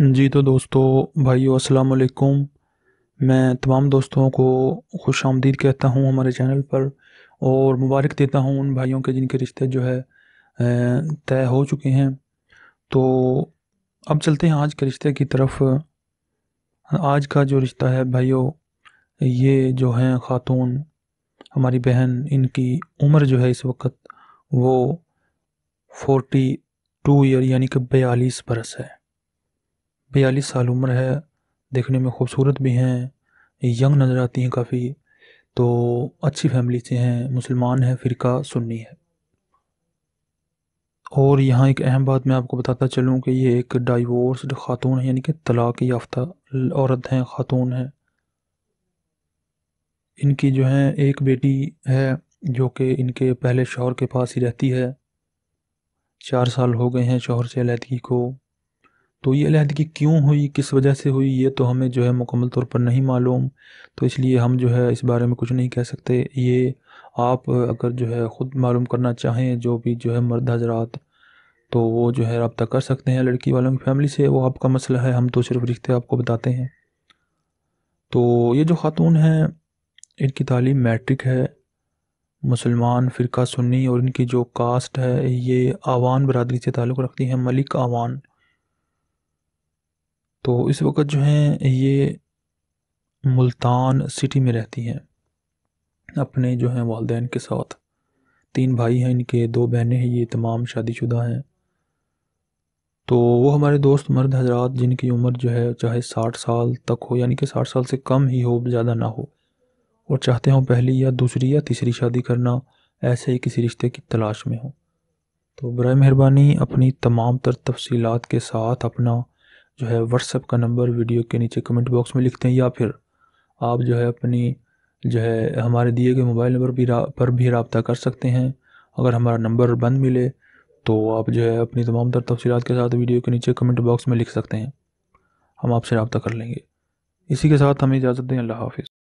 जी तो दोस्तों भाइयों अस्सलाम वालेकुम मैं तमाम दोस्तों को खुश आमदीद कहता हूँ हमारे चैनल पर और मुबारक देता हूँ उन भाइयों के जिनके रिश्ते जो है तय हो चुके हैं तो अब चलते हैं आज के रिश्ते की तरफ आज का जो रिश्ता है भाइयों ये जो हैं ख़ातून हमारी बहन इनकी उम्र जो है इस वक्त वो फोर्टी टू ईयर यानी कि बयालीस बरस है बयालीस साल उम्र है देखने में खूबसूरत भी हैं यंग नज़र आती हैं काफ़ी तो अच्छी फैमिली से हैं मुसलमान हैं फ़िरका सुन्नी है और यहाँ एक अहम बात मैं आपको बताता चलूँ कि ये एक डाइवोर्सड ख़ातून है यानी कि तलाक़ याफ्ता औरत हैं ख़ातून हैं इनकी जो है एक बेटी है जो कि इनके पहले शोहर के पास ही रहती है चार साल हो गए हैं शोहर से अलीहदगी को तो ये अलहदगी क्यों हुई किस वजह से हुई ये तो हमें जो है मुकम्मल तौर पर नहीं मालूम तो इसलिए हम जो है इस बारे में कुछ नहीं कह सकते ये आप अगर जो है ख़ुद मालूम करना चाहें जो भी जो है मर्द हजरात तो वो जो है रबता कर सकते हैं लड़की वालों की फैमिली से वो आपका मसला है हम तो सिर्फ रिश्ते आपको बताते हैं तो ये जो ख़ातून हैं इनकी तालीम मैट्रिक है मुसलमान फ़िरका सुन्नी और इनकी जो कास्ट है ये आवान बरदरी से ताल्लुक़ रखती हैं मलिक आवान तो इस वक्त जो हैं ये मुल्तान सिटी में रहती हैं अपने जो हैं वालदेन के साथ तीन भाई हैं इनके दो बहनें हैं ये तमाम शादीशुदा हैं तो वो हमारे दोस्त मर्द हजरात जिनकी उम्र जो है चाहे साठ साल तक हो यानी कि साठ साल से कम ही हो ज़्यादा ना हो और चाहते हों पहली या दूसरी या तीसरी शादी करना ऐसे ही किसी रिश्ते की तलाश में हो तो बर मेहरबानी अपनी तमाम तर तफसीत के साथ अपना जो है व्हाट्सएप का नंबर वीडियो के नीचे कमेंट बॉक्स में लिखते हैं या फिर आप जो है अपनी जो है हमारे दिए गए मोबाइल नंबर भी पर भी रबता कर सकते हैं अगर हमारा नंबर बंद मिले तो आप जो है अपनी तमाम तर तफसीत के साथ वीडियो के नीचे कमेंट बॉक्स में लिख सकते हैं हम आपसे रबता कर लेंगे इसी के साथ हमें इजाज़त दें अल्लाह हाफिज़